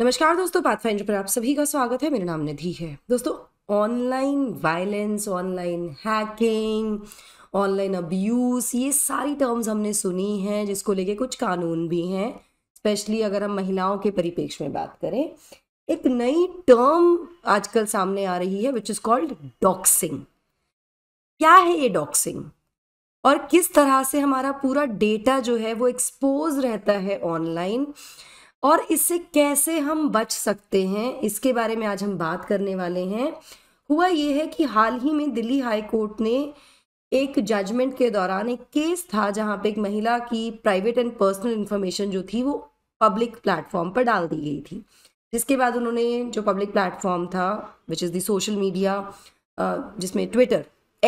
नमस्कार दोस्तों पाथफाइंडर पर आप सभी का स्वागत है मेरा नाम निधि है दोस्तों online violence online hacking online abuse ये सारी टर्म्स हमने सुनी हैं जिसको लेके कुछ कानून भी हैं स्पेशली अगर हम महिलाओं के परिपेक्ष में बात करें एक नई टर्म आजकल सामने आ रही है विच इज़ कॉल्ड डॉक्सिंग क्या है ये डॉक्सिंग और किस तरह से हमारा पूरा डेटा जो है वो एक्सपोज रहता है ऑनलाइन और इससे कैसे हम बच सकते हैं इसके बारे में आज हम बात करने वाले हैं हुआ यह है कि हाल ही में दिल्ली हाई कोर्ट ने एक जजमेंट के दौरान एक केस था जहां पे एक महिला की प्राइवेट एंड पर्सनल इन्फॉर्मेशन जो थी वो पब्लिक प्लेटफॉर्म पर डाल दी गई थी जिसके बाद उन्होंने जो पब्लिक प्लेटफॉर्म था which is the social media जिसमें ट्विटर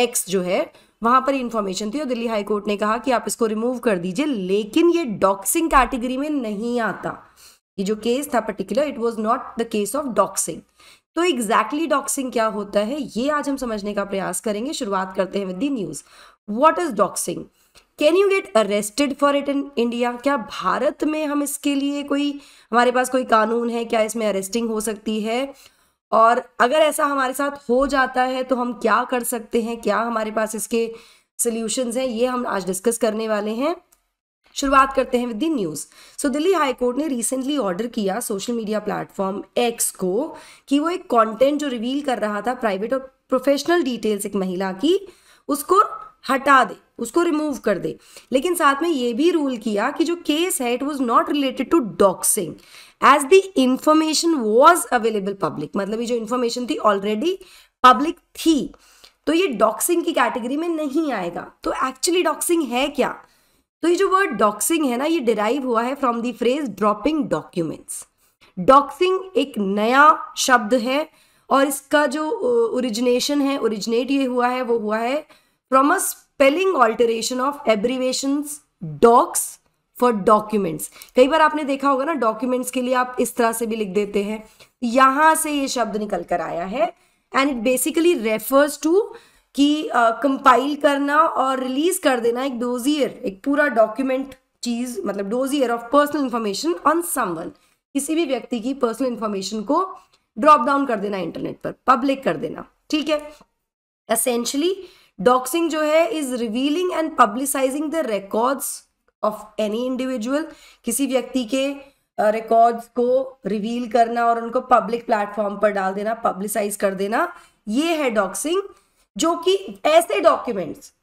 एक्स जो है वहां पर इन्फॉर्मेशन थी और दिल्ली हाई कोर्ट ने कहा कि आप इसको रिमूव कर दीजिए लेकिन ये डॉक्सिंग कैटेगरी में नहीं आता ये जो केस था particular it was not the case of doxxing तो एग्जैक्टली डॉक्सिंग क्या होता है ये आज हम समझने का प्रयास करेंगे शुरुआत करते हैं with the news what is doxxing can you get arrested for it in India क्या भारत में हम इसके लिए कोई हमारे पास कोई कानून है क्या इसमें अरेस्टिंग हो सकती है और अगर ऐसा हमारे साथ हो जाता है तो हम क्या कर सकते हैं क्या हमारे पास इसके सोल्यूशंस हैं ये हम आज डिस्कस करने वाले हैं शुरुआत करते हैं with the news so Delhi high court ने रिसेंटली ऑर्डर किया सोशल मीडिया प्लेटफॉर्म एक्स को कि वो एक कंटेंट जो रिवील कर रहा था प्राइवेट और प्रोफेशनल डिटेल्स एक महिला की उसको हटा दे उसको रिमूव कर दे लेकिन साथ में ये भी रूल किया कि जो केस है it was not related to doxxing as the information was available public मतलब ये जो इन्फॉर्मेशन थी ऑलरेडी पब्लिक थी तो ये डॉक्सिंग की कैटेगरी में नहीं आएगा तो एक्चुअली डॉक्सिंग है क्या तो ये जो वर्ड डॉक्सिंग है ना ये डिराइव हुआ है from the phrase dropping documents doxxing एक नया शब्द है और इसका जो ओरिजिनेशन है ओरिजिनेट ये हुआ है वो हुआ है from a spelling alteration of abbreviation docs for documents कई बार आपने देखा होगा ना डॉक्यूमेंट्स के लिए आप इस तरह से भी लिख देते हैं यहां से ये शब्द निकल कर आया है and it basically refers to कि कंपाइल uh, करना और रिलीज कर देना एक डोजियर एक पूरा डॉक्यूमेंट चीज मतलब dossier of personal information on someone किसी भी व्यक्ति की पर्सनल इंफॉर्मेशन को ड्रॉप डाउन कर देना इंटरनेट पर पब्लिक कर देना ठीक है असेंशली डॉक्सिंग जो है is revealing and publicising the records of any individual किसी व्यक्ति के रिकॉर्ड्स को रिवील करना और उनको पब्लिक प्लेटफॉर्म पर डाल देना पब्लिसाइज कर देना ये है डॉक्सिंग जो कि ऐसे डॉक्यूमेंट्स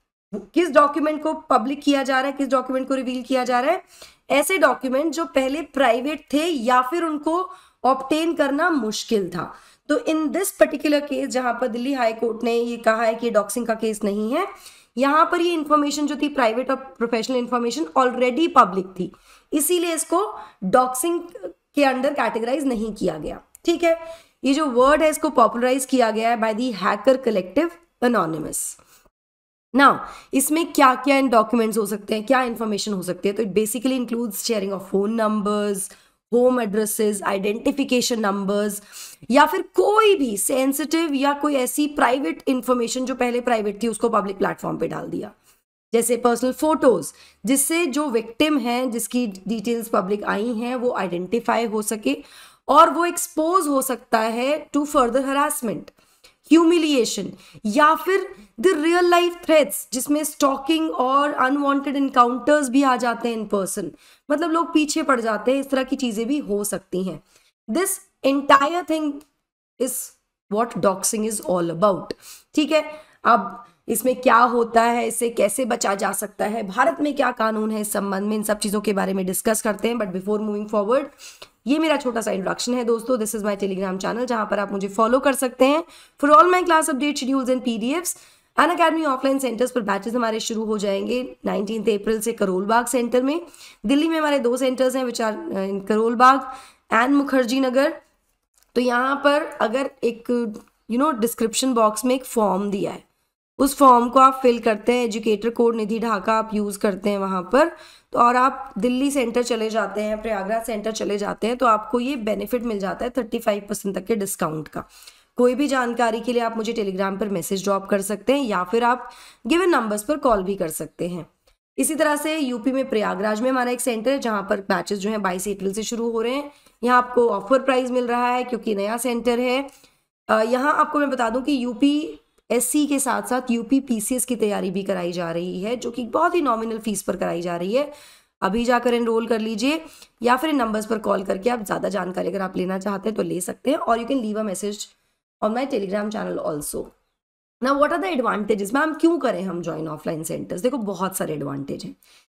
किस डॉक्यूमेंट को पब्लिक किया जा रहा है किस डॉक्यूमेंट को रिवील किया जा रहा है ऐसे डॉक्यूमेंट जो पहले प्राइवेट थे या फिर उनको ऑप्टेन करना मुश्किल था तो इन दिस पर्टिकुलर केस जहां पर दिल्ली हाई कोर्ट ने ये कहा है कि डॉक्सिंग का केस नहीं है यहां पर ये इन्फॉर्मेशन जो थी प्राइवेट और प्रोफेशनल इन्फॉर्मेशन ऑलरेडी पब्लिक थी इसीलिए इसको डॉक्सिंग के अंडर कैटेगराइज नहीं किया गया ठीक है ये जो वर्ड है इसको पॉपुलराइज किया गया है by the hacker collective Anonymous ना इसमें क्या क्या डॉक्यूमेंट्स हो सकते हैं क्या इन्फॉर्मेशन हो सकती है तो it basically includes sharing of phone numbers home addresses identification numbers या फिर कोई भी सेंसिटिव या कोई ऐसी प्राइवेट इंफॉर्मेशन जो पहले प्राइवेट थी उसको पब्लिक प्लेटफॉर्म पे डाल दिया जैसे पर्सनल फोटोज जिससे जो विक्टिम हैं जिसकी डिटेल्स पब्लिक आई हैं वो आइडेंटिफाई हो सके और वो एक्सपोज हो सकता है टू फर्दर हरासमेंट ह्यूमिलिएशन या फिर द रियल लाइफ थ्रेट्स जिसमें स्टॉकिंग और अनवांटेड इनकाउंटर्स भी आ जाते हैं इन पर्सन मतलब लोग पीछे पड़ जाते हैं इस तरह की चीज़ें भी हो सकती हैं this entire thing is what doxxing is all about ठीक है अब इसमें क्या होता है इससे कैसे बचा जा सकता है भारत में क्या कानून है इस संबंध में इन सब चीज़ों के बारे में डिस्कस करते हैं बट बिफोर मूविंग फॉरवर्ड ये मेरा छोटा सा इंट्रोडक्शन है दोस्तों this is my Telegram channel जहाँ पर आप मुझे फॉलो कर सकते हैं for all my class update schedules and P D Fs Unacademy offline centres पर बैचेस हमारे शुरू हो जाएंगे नाइनटीन अप्रैल से करोलबाग सेंटर में दिल्ली में हमारे दो सेंटर्स हैं which are in Karol Bagh and Mukherjee Nagar तो यहाँ पर अगर एक यू नो डिस्क्रिप्शन बॉक्स में एक फॉर्म दिया है उस फॉर्म को आप फिल करते हैं एजुकेटर कोड निधि ढाका आप यूज़ करते हैं वहाँ पर तो और आप दिल्ली सेंटर चले जाते हैं प्रयागराज सेंटर चले जाते हैं तो आपको ये बेनिफिट मिल जाता है थर्टी फाइव परसेंट तक के डिस्काउंट का कोई भी जानकारी के लिए आप मुझे टेलीग्राम पर मैसेज ड्रॉप कर सकते हैं या फिर आप गिवन नंबर्स पर कॉल भी कर सकते हैं इसी तरह से यूपी में प्रयागराज में हमारा एक सेंटर है जहाँ पर मैचेस जो है बाईस अप्रैल से शुरू हो रहे हैं यहाँ आपको ऑफर प्राइस मिल रहा है क्योंकि नया सेंटर है यहाँ आपको मैं बता दूँ कि यूपी एस के साथ साथ यूपी पी की तैयारी भी कराई जा रही है जो कि बहुत ही नॉमिनल फीस पर कराई जा रही है अभी जाकर एनरोल कर लीजिए या फिर इन नंबर्स पर कॉल करके आप ज़्यादा जानकारी अगर आप लेना चाहते हैं तो ले सकते हैं और you can leave a message on my Telegram channel also ना what are the advantages ma'am क्यों करें हम ज्वाइन ऑफलाइन सेंटर्स देखो बहुत सारे एडवांटेज हैं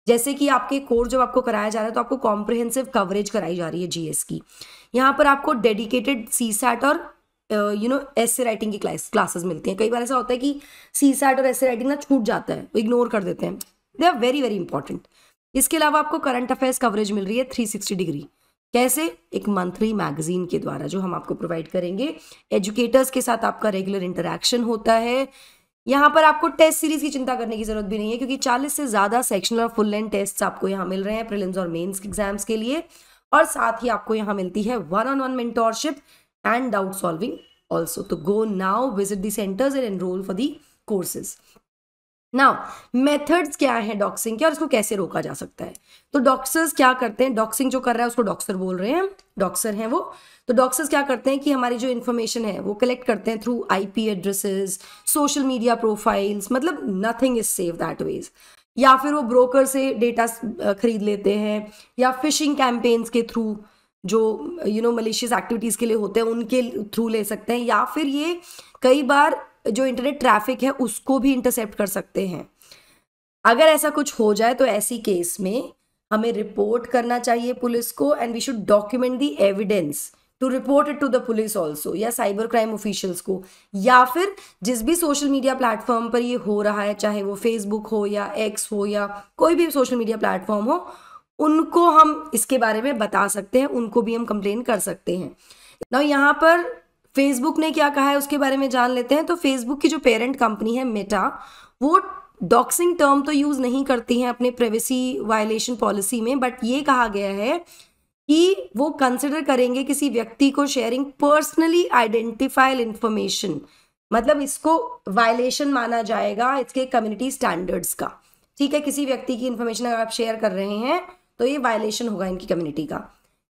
जैसे कि आपके कोर्स जब आपको कराया जा रहा है तो आपको कॉम्प्रिहेंसिव कवरेज कराई जा रही है जीएस की यहाँ पर आपको डेडिकेटेड सी और यू नो ऐसे राइटिंग की क्लास क्लासेस मिलती हैं कई बार ऐसा होता है कि सी सैट और ऐसे राइटिंग ना छूट जाता है इग्नोर कर देते हैं they are very very important इसके अलावा आपको करंट अफेयर्स कवरेज मिल रही है थ्री सिक्सटी डिग्री कैसे एक मंथली मैगजीन के द्वारा जो हम आपको प्रोवाइड करेंगे एजुकेटर्स के साथ आपका रेगुलर इंटरेक्शन होता है यहाँ पर आपको टेस्ट सीरीज की चिंता करने की जरूरत भी नहीं है क्योंकि 40 से ज़्यादा सेक्शनल और फुल लेंथ टेस्ट आपको यहाँ मिल रहे हैं प्रिलिम्स और मेन्स एग्जाम्स के लिए और साथ ही आपको यहाँ मिलती है one on one mentorship and doubt solving also. So go now, visit the centers and enroll for the courses. Now methods क्या हैं डॉक्सिंग के और इसको कैसे रोका जा सकता है तो डॉक्टर्स क्या करते हैं डॉक्सिंग जो कर रहा है उसको डॉक्सर बोल रहे हैं डॉक्सर हैं वो तो डॉक्टर्स क्या करते हैं कि हमारी जो इन्फॉर्मेशन है वो कलेक्ट करते हैं through IP addresses social media profiles मतलब nothing is safe that ways या फिर वो ब्रोकर से डेटा खरीद लेते हैं या फिशिंग कैंपेन्स के थ्रू जो यू नो मलेशियस एक्टिविटीज़ के लिए होते हैं उनके थ्रू ले सकते हैं या फिर ये कई बार जो इंटरनेट ट्रैफिक है उसको भी इंटरसेप्ट कर सकते हैं अगर ऐसा कुछ हो जाए तो ऐसी केस में हमें रिपोर्ट करना चाहिए पुलिस को and we should document the evidence to report it to the police also या साइबर क्राइम ऑफिशियल्स को या फिर जिस भी सोशल मीडिया प्लेटफॉर्म पर ये हो रहा है चाहे वो फेसबुक हो या एक्स हो या कोई भी सोशल मीडिया प्लेटफॉर्म हो उनको हम इसके बारे में बता सकते हैं उनको भी हम कंप्लेन कर सकते हैं ना यहाँ पर फेसबुक ने क्या कहा है उसके बारे में जान लेते हैं तो फेसबुक की जो पेरेंट कंपनी है मेटा वो डॉक्सिंग टर्म तो यूज़ नहीं करती हैं अपने प्राइवेसी वायलेशन पॉलिसी में बट ये कहा गया है कि वो कंसिडर करेंगे किसी व्यक्ति को शेयरिंग पर्सनली आइडेंटिफाइल इंफॉर्मेशन मतलब इसको वायलेशन माना जाएगा इसके कम्युनिटी स्टैंडर्ड्स का ठीक है किसी व्यक्ति की इन्फॉर्मेशन अगर आप शेयर कर रहे हैं तो ये वायलेशन होगा इनकी कम्युनिटी का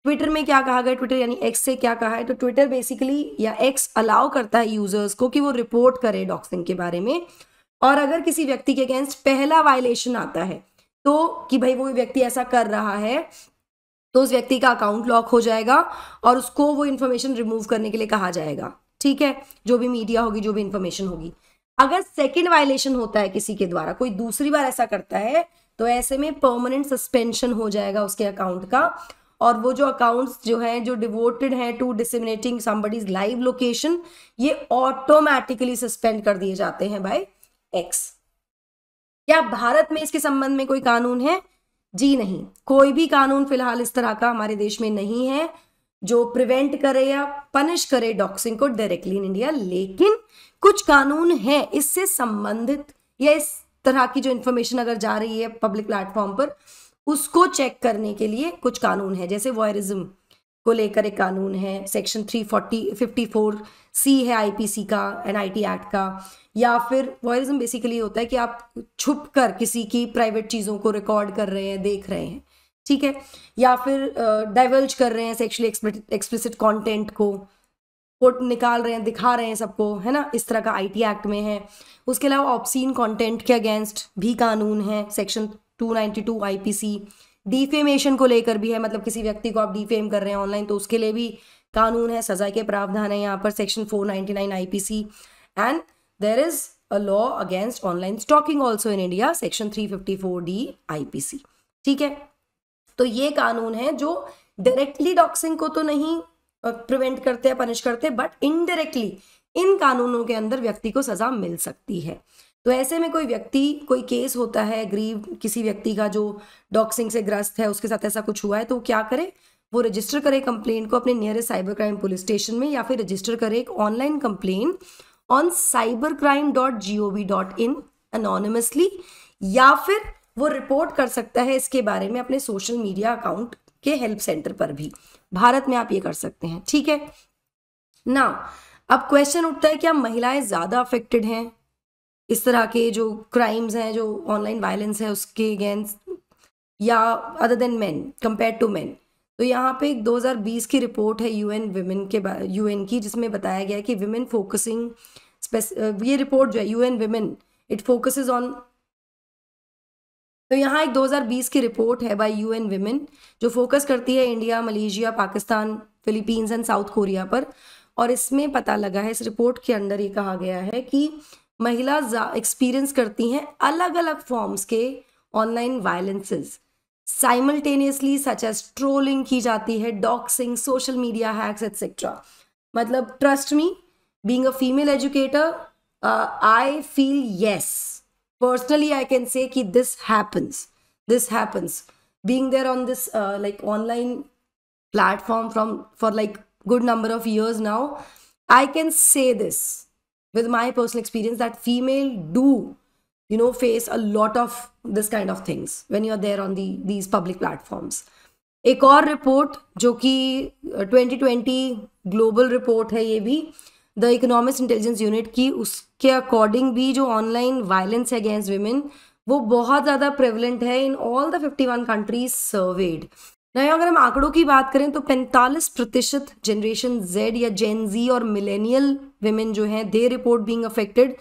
ट्विटर में क्या कहा गया ट्विटर यानी एक्स से क्या कहा है तो ट्विटर बेसिकली या एक्स अलाउ करता है यूजर्स को कि वो रिपोर्ट करे डॉक्सिंग के बारे में और अगर किसी व्यक्ति के अगेंस्ट पहला वायलेशन आता है तो कि भाई वो व्यक्ति ऐसा कर रहा है तो उस व्यक्ति का अकाउंट लॉक हो जाएगा और उसको वो इन्फॉर्मेशन रिमूव करने के लिए कहा जाएगा ठीक है जो भी मीडिया होगी जो भी इन्फॉर्मेशन होगी अगर सेकेंड वायलेशन होता है किसी के द्वारा कोई दूसरी बार ऐसा करता है तो ऐसे में परमानेंट सस्पेंशन हो जाएगा उसके अकाउंट का और वो जो अकाउंट्स जो हैं जो डिवोटेड हैं to disseminating somebody's live location ये ऑटोमेटिकली सस्पेंड कर दिए जाते हैं बाय एक्स क्या भारत में इसके संबंध में कोई कानून है जी नहीं कोई भी कानून फिलहाल इस तरह का हमारे देश में नहीं है जो प्रिवेंट करे या पनिश करे डॉक्सिंग को डायरेक्टली इन इंडिया लेकिन कुछ कानून है इससे संबंधित या इस तरह की जो इन्फॉर्मेशन अगर जा रही है पब्लिक प्लेटफॉर्म पर उसको चेक करने के लिए कुछ कानून है जैसे वॉयरिज्म को लेकर एक कानून है section three forty fifty four C है आईपीसी का एनआईटी एक्ट का या फिर वॉयरिज्म बेसिकली होता है कि आप छुप कर किसी की प्राइवेट चीज़ों को रिकॉर्ड कर रहे हैं देख रहे हैं ठीक है या फिर डाइवर्ज uh, कर रहे हैं सेक्शुअली एक्सप्लिसिट कंटेंट को फोटो निकाल रहे हैं दिखा रहे हैं सबको है ना इस तरह का आईटी एक्ट में है उसके अलावा ऑप्सीन कंटेंट के अगेंस्ट भी कानून है सेक्शन 292 आईपीसी डिफेमेशन को लेकर भी है मतलब किसी व्यक्ति को आप डिफेम कर रहे हैं ऑनलाइन तो उसके लिए भी कानून है सजा के प्रावधान है यहाँ पर section four IPC and there is a law against online stalking also in India section three D IPC ठीक है तो ये कानून है जो डायरेक्टली डॉक्सिंग को तो नहीं प्रिवेंट करते हैं पनिश करते हैं बट इनडायरेक्टली इन कानूनों के अंदर व्यक्ति को सजा मिल सकती है तो ऐसे में कोई व्यक्ति कोई केस होता है ग्रीव किसी व्यक्ति का जो डॉक्सिंग से ग्रस्त है उसके साथ ऐसा कुछ हुआ है तो क्या करे वो रजिस्टर करे कंप्लेंट को अपने nearest cyber crime police station में या फिर रजिस्टर करे एक online complaint on cyber crime dot G O V dot in anonymously या फिर वो रिपोर्ट कर सकता है इसके बारे में अपने सोशल मीडिया अकाउंट के हेल्प सेंटर पर भी भारत में आप ये कर सकते हैं ठीक है ना अब क्वेश्चन उठता है क्या महिलाएं ज़्यादा अफेक्टेड हैं इस तरह के जो क्राइम्स हैं जो ऑनलाइन वायलेंस है उसके अगेंस्ट या other than man compare to man तो यहाँ पे एक 2020 की रिपोर्ट है यूएन वुमेन के यूएन की जिसमें बताया गया है कि वुमेन फोकसिंग ये रिपोर्ट जो है UN Women it focuses on तो यहाँ एक 2020 की रिपोर्ट है बाय यूएन वुमेन जो फोकस करती है India Malaysia Pakistan Philippines and South Korea पर और इसमें पता लगा है इस रिपोर्ट के अंदर ये कहा गया है कि महिला एक्सपीरियंस करती हैं अलग अलग फॉर्म्स के online violences simultaneously such as trolling की जाती है doxxing social media hacks etcetera मतलब trust me being a female educator I feel yes personally i can say ki this happens this happens being there on this uh, like online platform from for like good number of years now i can say this with my personal experience that female do you know face a lot of this kind of things when you're there on the these public platforms एक और report जो कि 2020 global report है ये भी the economic intelligence unit की उसके according भी जो ऑनलाइन वायलेंस है अगेंस्ट वेमेन वो बहुत ज़्यादा प्रेवलेंट है in all the fifty one countries surveyed नहीं अगर हम आंकड़ों की बात करें तो 45 प्रतिशत जनरेशन जेड या जेन जी और मिलेनियल वेमेन जो हैं they report being affected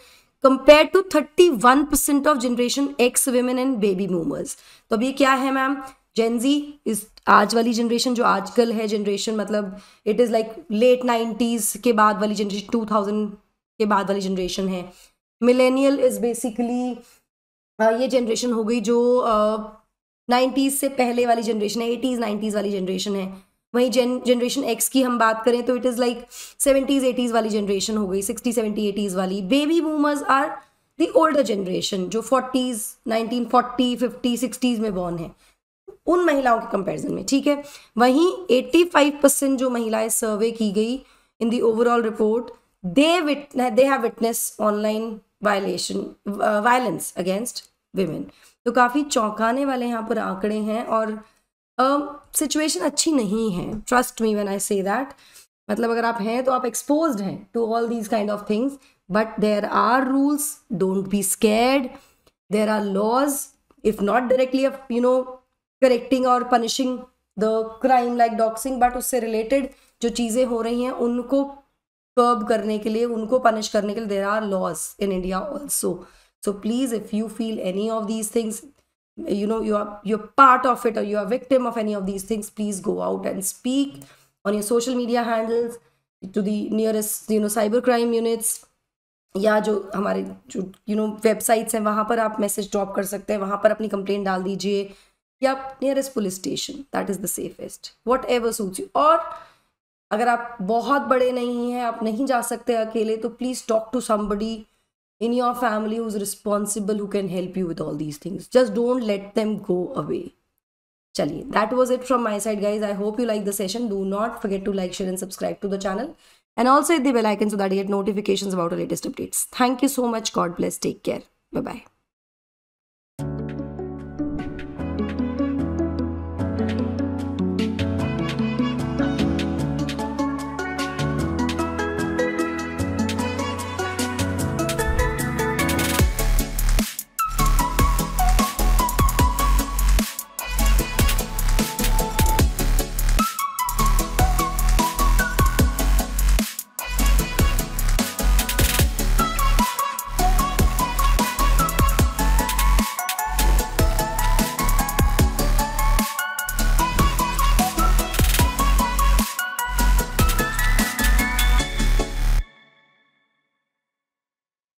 compare to 31 percent of generation X women and baby boomers तो अब ये क्या है मैम जेनजी इस आज वाली जनरेशन जो आजकल है जनरेशन मतलब it is like late nineties के बाद वाली जनरेशन टू थाउजेंड के बाद वाली जनरेशन है मिलेनियल इज़ बेसिकली ये जनरेशन हो गई जो नाइन्टीज़ से पहले वाली जनरेशन है एटीज़ नाइन्टीज़ वाली जनरेशन है वहीं जेन जनरेशन एक्स की हम बात करें तो it is like seventies eighties वाली जनरेशन हो गई सिक्सटी सेवेंटी एटीज़ वाली baby boomers are the older generation जो forties nineteen forty fifty sixties में बॉर्न है उन महिलाओं के कंपैरिजन में ठीक है वहीं 85 परसेंट जो महिलाएं सर्वे की गई in the overall report they they have witness online violation violence against women तो काफ़ी चौंकाने वाले यहाँ पर आंकड़े हैं और सिचुएशन uh, अच्छी नहीं है trust me when I say that मतलब अगर आप हैं तो आप एक्सपोज हैं to all these kind of things but there are rules don't be scared there are laws if not directly you know correcting और punishing the crime like doxing but उससे related जो चीज़ें हो रही हैं उनको कर्ब करने के लिए उनको पनिश करने के लिए there are laws in India also so please if you feel any of these things you know you are your part of it और you are victim of any of these things please go out and speak on your social media handles to the nearest you know cyber crime units या जो हमारे जो you no websites हैं वहाँ पर आप message drop कर सकते हैं वहाँ पर अपनी कंप्लेन डाल दीजिए या nearest police station that is the safest whatever suits you Or, अगर आप बहुत बड़े नहीं हैं आप नहीं जा सकते please talk to somebody in your family who's responsible who can help you with all these things just don't let them go away चलिए that was it from my side guys I hope you like the session do not forget to like share and subscribe to the channel and also hit the bell icon so that you get notifications about our latest updates thank you so much God bless take care bye bye